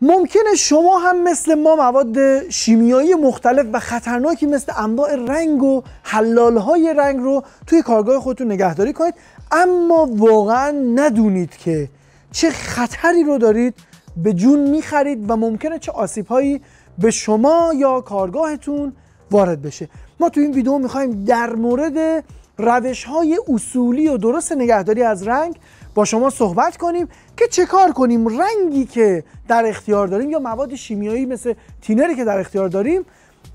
ممکنه شما هم مثل ما مواد شیمیایی مختلف و خطرناکی مثل انواع رنگ و های رنگ رو توی کارگاه خودتون نگهداری کنید اما واقعا ندونید که چه خطری رو دارید به جون میخرید و ممکنه چه آسیب هایی به شما یا کارگاهتون وارد بشه ما توی این ویدیو میخوایم در مورد روش های اصولی و درست نگهداری از رنگ با شما صحبت کنیم که چه کار کنیم رنگی که در اختیار داریم یا مواد شیمیایی مثل تینری که در اختیار داریم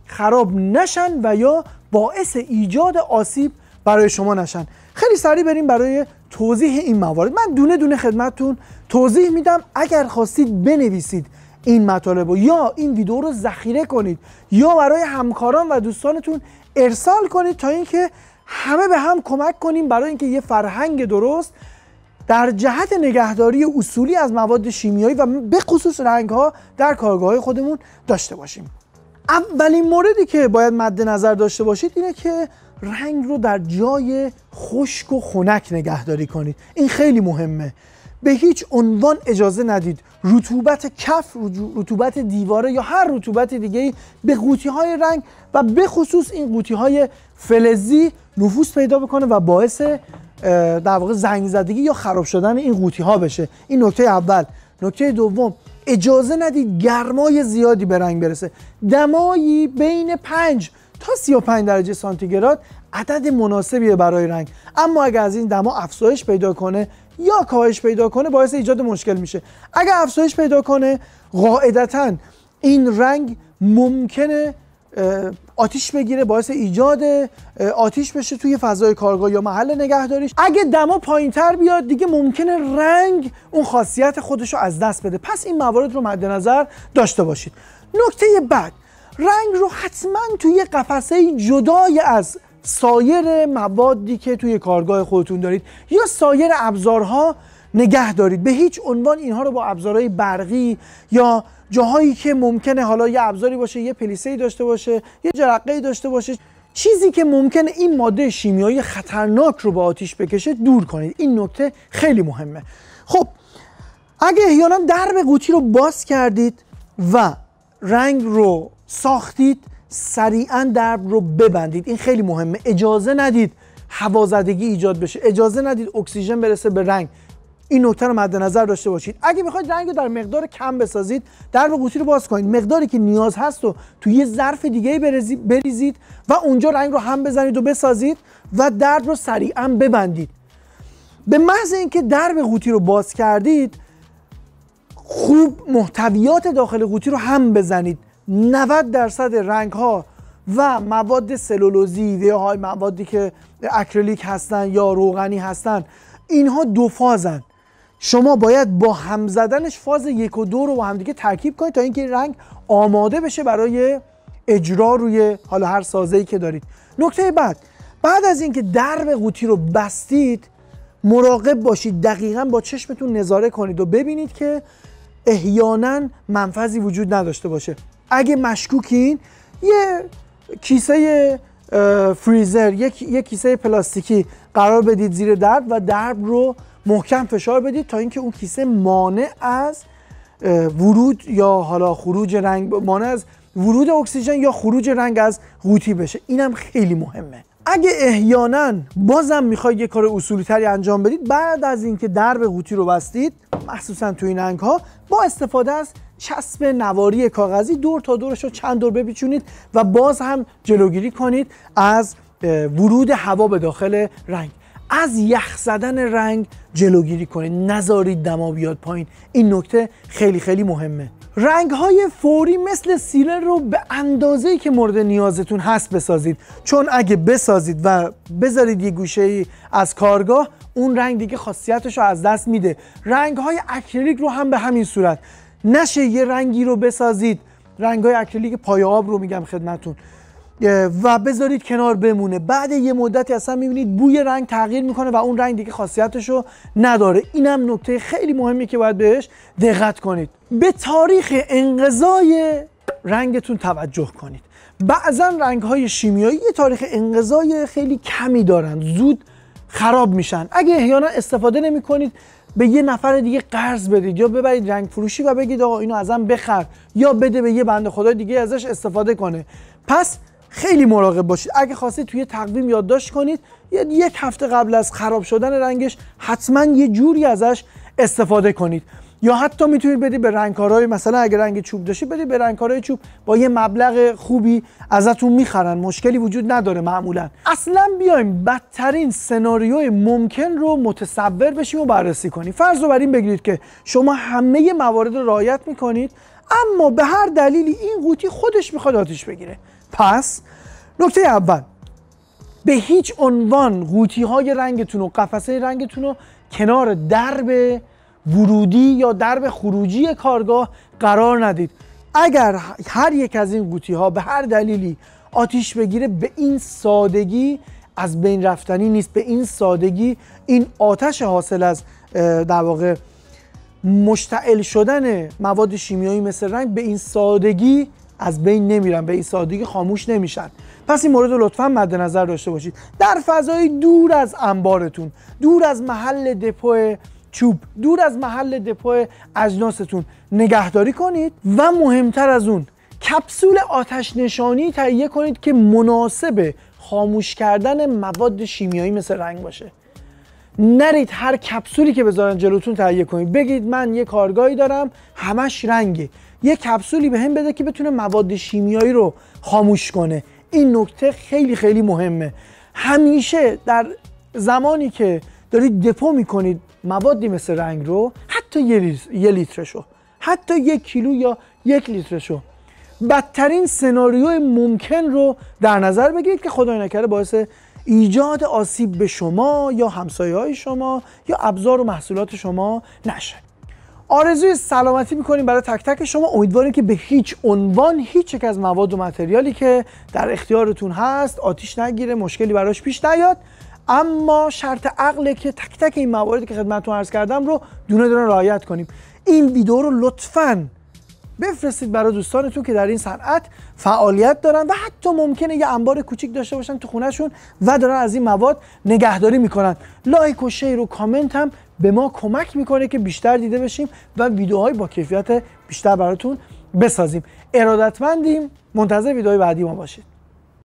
خراب نشن و یا باعث ایجاد آسیب برای شما نشن خیلی سریع بریم برای توضیح این موارد من دونه دونه خدمتتون توضیح میدم اگر خواستید بنویسید این مطالب رو یا این ویدیو رو ذخیره کنید یا برای همکاران و دوستانتون ارسال کنید تا اینکه همه به هم کمک کنیم برای اینکه یه فرهنگ درست در جهت نگهداری اصولی از مواد شیمیایی و به خصوص رنگ ها در کارگاه خودمون داشته باشیم اولین موردی که باید مد نظر داشته باشید اینه که رنگ رو در جای خشک و خنک نگهداری کنید این خیلی مهمه به هیچ عنوان اجازه ندید رطوبت کف، رطوبت دیواره یا هر رطوبت دیگه به قوطی های رنگ و به خصوص این قوطی های فلزی نفوذ پیدا بکنه و باعث در واقع زنگ زدگی یا خراب شدن این قوطی ها بشه این نکته اول نکته دوم اجازه ندید گرمای زیادی به رنگ برسه دمایی بین 5 تا 35 درجه سانتیگراد عدد مناسبیه برای رنگ اما اگر از این دما افزایش پیدا کنه یا کاهش پیدا کنه باعث ایجاد مشکل میشه اگر افزایش پیدا کنه قاعدتا این رنگ ممکنه آتیش بگیره باعث ایجاد آتیش بشه توی فضای کارگاه یا محل نگهداریش اگه دما پایین تر بیاد دیگه ممکنه رنگ اون خاصیت خودش رو از دست بده پس این موارد رو مد نظر داشته باشید نکته بعد رنگ رو حتما توی قفسه جدای از سایر موادی که توی کارگاه خودتون دارید یا سایر ابزارها نگه دارید به هیچ عنوان اینها رو با ابزارهای برقی یا جاهایی که ممکنه حالا یه ابزاری باشه یه پلیسه داشته باشه یه جرقه داشته باشه چیزی که ممکنه این ماده شیمیایی خطرناک رو به آتیش بکشه دور کنید این نکته خیلی مهمه خب اگه احیانا درب قوطی رو باز کردید و رنگ رو ساختید سریعا درب رو ببندید این خیلی مهمه اجازه ندید هوازدگی ایجاد بشه اجازه ندید اکسیژن برسه به رنگ این نکته رو مد نظر داشته باشید اگه میخواید رنگ رو در مقدار کم بسازید در به قوطی رو باز کنید مقداری که نیاز هست رو تو یه ظرف دیگه بریزید و اونجا رنگ رو هم بزنید و بسازید و درد رو سریعا ببندید به محض اینکه در به قوطی رو باز کردید خوب محتویات داخل قوطی رو هم بزنید 90 درصد رنگ ها و مواد سلولوزی و های موادی که اکریلیک هستن یا روغنی هستن اینها دو فازن شما باید با هم زدنش فاز یک و دو رو با همدیگه ترکیب کنید تا اینکه رنگ آماده بشه برای اجرا روی حالا هر سازه ای که دارید نکته بعد بعد از اینکه درب قوطی رو بستید مراقب باشید دقیقا با چشمتون نظاره کنید و ببینید که احیانا منفذی وجود نداشته باشه اگه مشکوکین یه کیسه فریزر یک کیسه پلاستیکی قرار بدید زیر درب و درب رو محکم فشار بدید تا اینکه اون کیسه مانع از ورود یا حالا خروج رنگ مانع از ورود اکسیژن یا خروج رنگ از قوطی بشه اینم خیلی مهمه اگه احیانا بازم میخواید یه کار اصولی تری انجام بدید بعد از اینکه درب قوطی رو بستید مخصوصا تو این انگ ها با استفاده از چسب نواری کاغذی دور تا دورش رو چند دور بپیچونید و باز هم جلوگیری کنید از ورود هوا به داخل رنگ از یخ زدن رنگ جلوگیری کنید نذارید دما بیاد پایین این نکته خیلی خیلی مهمه رنگ های فوری مثل سیلر رو به ای که مورد نیازتون هست بسازید چون اگه بسازید و بذارید یه گوشه ای از کارگاه اون رنگ دیگه خاصیتش رو از دست میده رنگ های اکریلیک رو هم به همین صورت نشه یه رنگی رو بسازید رنگ های اکریلیک پای آب رو میگم خدمتون و بذارید کنار بمونه بعد یه مدتی اصلا میبینید بوی رنگ تغییر میکنه و اون رنگ دیگه خاصیتش رو نداره اینم نکته خیلی مهمی که باید بهش دقت کنید به تاریخ انقضای رنگتون توجه کنید بعضا رنگ های شیمیایی یه تاریخ انقضای خیلی کمی دارن زود خراب میشن اگه احیانا استفاده نمی کنید به یه نفر دیگه قرض بدید یا ببرید رنگ فروشی و بگید آقا اینو ازم بخر یا بده به یه بنده خدای دیگه ازش استفاده کنه پس خیلی مراقب باشید اگه خواستید توی تقویم یادداشت کنید یک هفته قبل از خراب شدن رنگش حتما یه جوری ازش استفاده کنید یا حتی میتونید بدید به رنگکارهای مثلا اگه رنگ چوب داشتید بدید به رنگکارهای چوب با یه مبلغ خوبی ازتون میخرن مشکلی وجود نداره معمولا اصلا بیایم بدترین سناریوی ممکن رو متصور بشیم و بررسی کنیم فرض رو بر این بگیرید که شما همه موارد رعایت میکنید اما به هر دلیلی این قوطی خودش میخواد آتیش بگیره پس نکته اول به هیچ عنوان قوطی های رنگتون و قفسه رنگتون رو کنار درب ورودی یا درب خروجی کارگاه قرار ندید اگر هر یک از این قوطی ها به هر دلیلی آتیش بگیره به این سادگی از بین رفتنی نیست به این سادگی این آتش حاصل از در واقع مشتعل شدن مواد شیمیایی مثل رنگ به این سادگی از بین نمیرن به این سادگی خاموش نمیشن پس این مورد لطفا مد نظر داشته باشید در فضای دور از انبارتون دور از محل دپو چوب دور از محل دپو اجناستون نگهداری کنید و مهمتر از اون کپسول آتش نشانی تهیه کنید که مناسب خاموش کردن مواد شیمیایی مثل رنگ باشه نرید هر کپسولی که بذارن جلوتون تهیه کنید بگید من یه کارگاهی دارم همش رنگی یه کپسولی به هم بده که بتونه مواد شیمیایی رو خاموش کنه این نکته خیلی خیلی مهمه همیشه در زمانی که دارید دپو میکنید موادی مثل رنگ رو حتی یه لیترشو حتی یک کیلو یا یک لیترشو بدترین سناریو ممکن رو در نظر بگیرید که خدای نکرده باعث ایجاد آسیب به شما یا همسایه های شما یا ابزار و محصولات شما نشه آرزوی سلامتی میکنیم برای تک تک شما امیدواریم که به هیچ عنوان هیچ یک از مواد و متریالی که در اختیارتون هست آتیش نگیره مشکلی براش پیش نیاد اما شرط عقله که تک تک این مواردی که خدمتتون عرض کردم رو دونه دونه رعایت کنیم این ویدیو رو لطفاً بفرستید برای دوستانتون که در این صنعت فعالیت دارن و حتی ممکنه یه انبار کوچیک داشته باشن تو خونهشون و دارن از این مواد نگهداری میکنن لایک و شیر و کامنت هم به ما کمک میکنه که بیشتر دیده بشیم و ویدیوهای با کیفیت بیشتر براتون بسازیم ارادتمندیم منتظر ویدیوهای بعدی ما باشید